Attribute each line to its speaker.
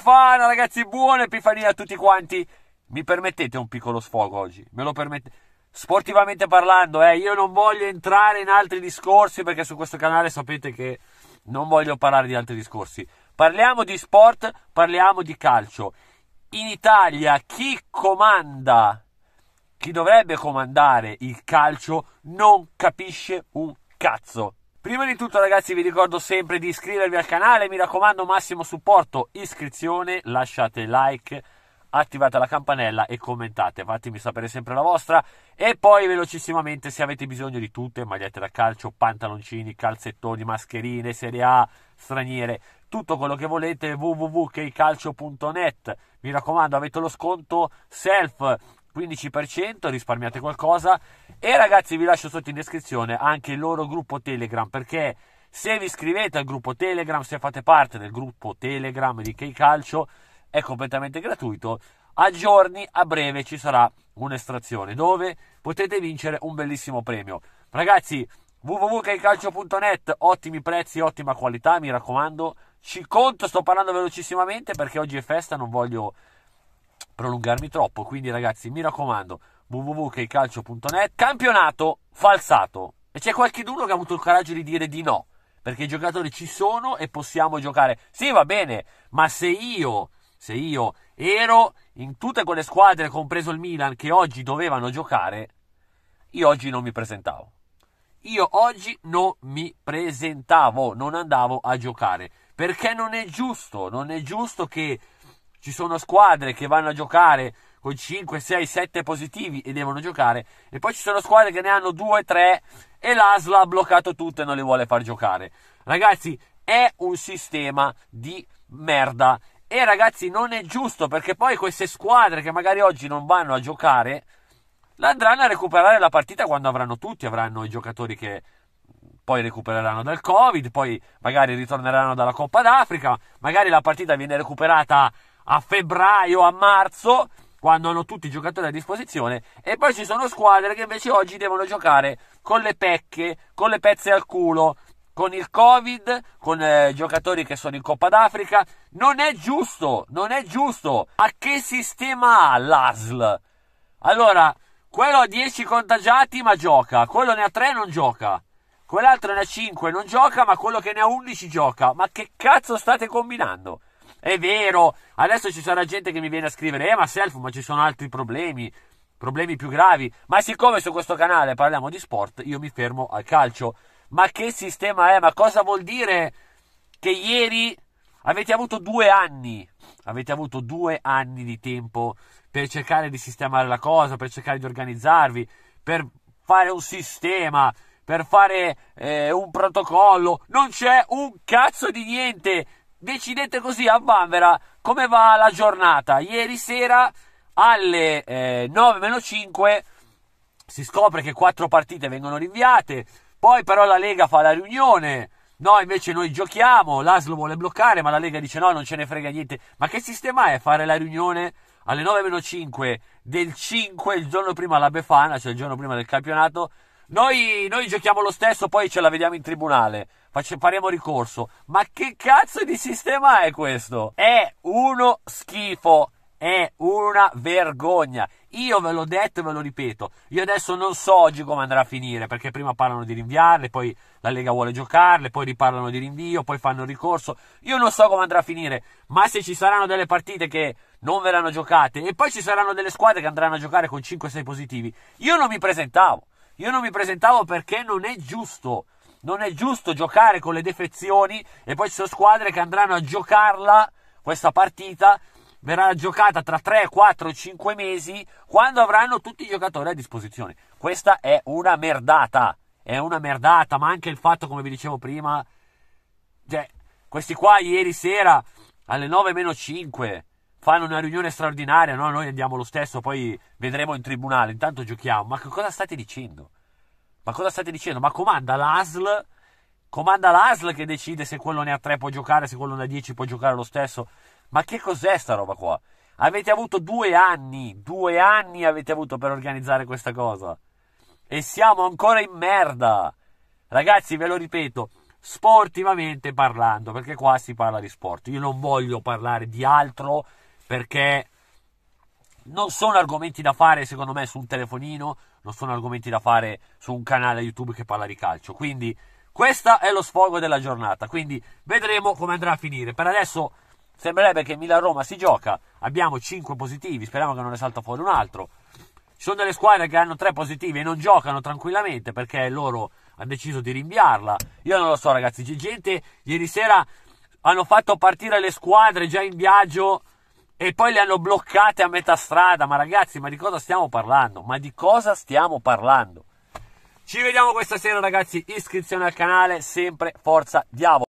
Speaker 1: come ragazzi buona Epifania a tutti quanti mi permettete un piccolo sfogo oggi me lo permettete sportivamente parlando eh, io non voglio entrare in altri discorsi perché su questo canale sapete che non voglio parlare di altri discorsi parliamo di sport parliamo di calcio in Italia chi comanda chi dovrebbe comandare il calcio non capisce un cazzo Prima di tutto ragazzi vi ricordo sempre di iscrivervi al canale, mi raccomando massimo supporto, iscrizione, lasciate like, attivate la campanella e commentate, fatemi sapere sempre la vostra e poi velocissimamente se avete bisogno di tutte, magliette da calcio, pantaloncini, calzettoni, mascherine, serie A, straniere, tutto quello che volete www.keicalcio.net, mi raccomando avete lo sconto self 15% risparmiate qualcosa e ragazzi vi lascio sotto in descrizione anche il loro gruppo Telegram perché se vi iscrivete al gruppo Telegram, se fate parte del gruppo Telegram di Key Calcio è completamente gratuito. A giorni, a breve ci sarà un'estrazione dove potete vincere un bellissimo premio. Ragazzi, www.calcio.net, ottimi prezzi, ottima qualità, mi raccomando. Ci conto, sto parlando velocissimamente perché oggi è festa, non voglio prolungarmi troppo, quindi ragazzi mi raccomando www.calcio.net campionato falsato e c'è qualcuno che ha avuto il coraggio di dire di no perché i giocatori ci sono e possiamo giocare sì va bene ma se io se io ero in tutte quelle squadre compreso il Milan che oggi dovevano giocare io oggi non mi presentavo io oggi non mi presentavo non andavo a giocare perché non è giusto non è giusto che ci sono squadre che vanno a giocare con 5, 6, 7 positivi e devono giocare, e poi ci sono squadre che ne hanno 2, 3 e l'Asla ha bloccato tutte e non le vuole far giocare. Ragazzi, è un sistema di merda. E ragazzi, non è giusto perché poi queste squadre che magari oggi non vanno a giocare l'andranno a recuperare la partita quando avranno tutti, avranno i giocatori che poi recupereranno dal Covid, poi magari ritorneranno dalla Coppa d'Africa, magari la partita viene recuperata a febbraio, a marzo, quando hanno tutti i giocatori a disposizione, e poi ci sono squadre che invece oggi devono giocare con le pecche, con le pezze al culo, con il Covid, con eh, giocatori che sono in Coppa d'Africa. Non è giusto, non è giusto. A che sistema ha l'ASL? Allora, quello ha 10 contagiati ma gioca, quello ne ha 3 non gioca, quell'altro ne ha 5 non gioca, ma quello che ne ha 11 gioca. Ma che cazzo state combinando? È vero, adesso ci sarà gente che mi viene a scrivere, eh ma Self, ma ci sono altri problemi, problemi più gravi. Ma siccome su questo canale parliamo di sport, io mi fermo al calcio. Ma che sistema è? Ma cosa vuol dire che ieri avete avuto due anni? Avete avuto due anni di tempo per cercare di sistemare la cosa, per cercare di organizzarvi, per fare un sistema, per fare eh, un protocollo. Non c'è un cazzo di niente decidete così a Vanvera come va la giornata. Ieri sera alle eh, 9-5 si scopre che quattro partite vengono rinviate, poi però la Lega fa la riunione. No, invece noi giochiamo, l'Aslo vuole bloccare, ma la Lega dice no, non ce ne frega niente. Ma che sistema è fare la riunione alle 9-5 del 5, il giorno prima alla Befana, cioè il giorno prima del campionato, noi, noi, giochiamo lo stesso, poi ce la vediamo in tribunale. faremo ricorso. Ma che cazzo di sistema è questo? È uno schifo. È una vergogna. Io ve l'ho detto e ve lo ripeto. Io adesso non so oggi come andrà a finire, perché prima parlano di rinviarle, poi la Lega vuole giocarle, poi riparlano di rinvio, poi fanno ricorso. Io non so come andrà a finire, ma se ci saranno delle partite che non verranno giocate e poi ci saranno delle squadre che andranno a giocare con 5-6 positivi, io non mi presentavo. Io non mi presentavo perché non è giusto. Non è giusto giocare con le defezioni e poi ci sono squadre che andranno a giocarla questa partita verrà giocata tra 3, 4, 5 mesi quando avranno tutti i giocatori a disposizione. Questa è una merdata, è una merdata, ma anche il fatto, come vi dicevo prima, cioè, questi qua ieri sera alle 9 meno 5 fanno una riunione straordinaria, no? noi andiamo lo stesso, poi vedremo in tribunale, intanto giochiamo. Ma cosa state dicendo? Ma cosa state dicendo? Ma comanda l'ASL, comanda l'ASL che decide se quello ne ha 3 può giocare, se quello ne ha 10 può giocare lo stesso. Ma che cos'è sta roba qua? Avete avuto due anni, due anni avete avuto per organizzare questa cosa. E siamo ancora in merda. Ragazzi, ve lo ripeto, sportivamente parlando, perché qua si parla di sport. Io non voglio parlare di altro perché non sono argomenti da fare, secondo me, su un telefonino, non sono argomenti da fare su un canale YouTube che parla di calcio. Quindi, questo è lo sfogo della giornata. Quindi, vedremo come andrà a finire. Per adesso sembrerebbe che Milan-Roma si gioca. Abbiamo 5 positivi, speriamo che non ne salta fuori un altro. Ci sono delle squadre che hanno 3 positivi e non giocano tranquillamente perché loro hanno deciso di rinviarla. Io non lo so, ragazzi. gente ieri sera hanno fatto partire le squadre già in viaggio e poi le hanno bloccate a metà strada. Ma ragazzi, ma di cosa stiamo parlando? Ma di cosa stiamo parlando? Ci vediamo questa sera, ragazzi. Iscrizione al canale, sempre forza diavolo.